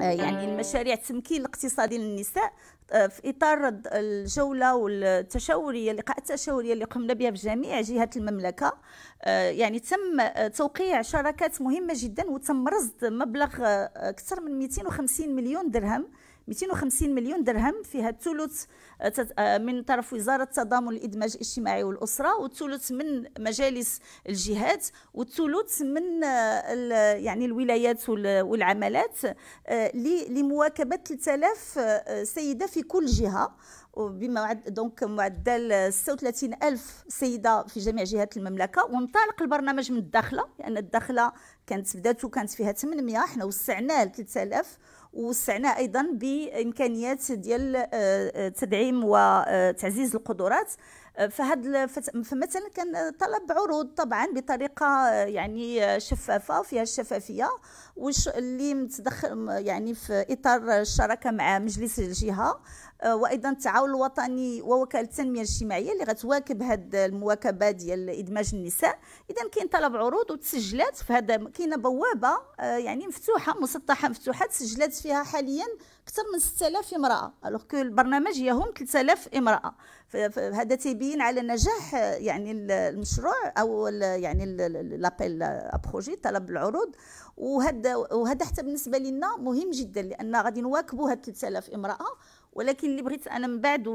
آه، يعني المشاريع التمكين الاقتصادي للنساء آه، في اطار الجوله والتشاوريه اللقاء التشاوريه اللي قمنا بها بجميع جهات المملكه آه، يعني تم توقيع شراكات مهمه جدا وتم رصد مبلغ اكثر من 250 مليون درهم 250 مليون درهم فيها ثلث آه، آه، من طرف وزاره التضامن والادماج الاجتماعي والاسره وثلث من مجالس الجهات وثلث من آه، يعني الولايات والعملات لمواكبه 3000 سيده في كل جهه بما دونك معدل 36 ألف سيدة في جميع جهات المملكة وانطلق البرنامج من الداخلة لأن يعني الداخلة كانت بداته كانت فيها 800 احنا وسعناه ل 3000 وسعنا ايضا بامكانيات ديال آه، آه، تدعيم وتعزيز آه، القدرات فهاد فمثلا كان طلب عروض طبعا بطريقه يعني شفافه فيها الشفافيه وش اللي متدخل يعني في اطار الشراكه مع مجلس الجهه وايضا التعاون الوطني ووكاله التنميه الاجتماعيه اللي غتواكب هاد المواكبه ديال ادماج النساء اذا كاين طلب عروض وتسجلات في هذا كاينه بوابه يعني مفتوحه مسطحه مفتوحه تسجلات فيها حاليا اكثر من 6000 امراه الوغ كو البرنامج يهم 3000 امراه هذا تيبين على نجاح يعني المشروع او يعني لابيل بروجي طلب العروض وهذا وهذا حتى بالنسبه لنا مهم جدا لان غادي نواكبوا هاد 3000 امراه ولكن اللي بغيت انا من بعد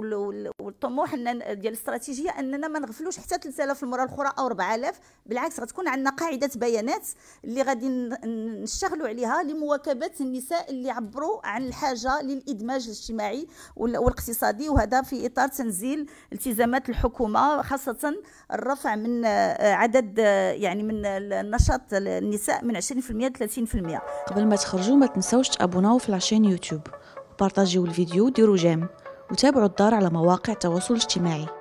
والطموح ان ديال الاستراتيجيه اننا ما نغفلوش حتى 3000 المره الاخرى او 4000 بالعكس غتكون عندنا قاعده بيانات اللي غادي نشتغلوا عليها لمواكبه النساء اللي عبروا عن الحاجه للادماج الاجتماعي والاقتصادي وهذا في اطار تنزيل التزامات الحكومه خاصه الرفع من آه، عدد آه، يعني من النشاط النساء من 20% ل 30% قبل ما تخرجوا ما تنساوش تابوناو في لاشين يوتيوب بارطاجيو الفيديو وديروا جيم وتابعوا الدار على مواقع التواصل الاجتماعي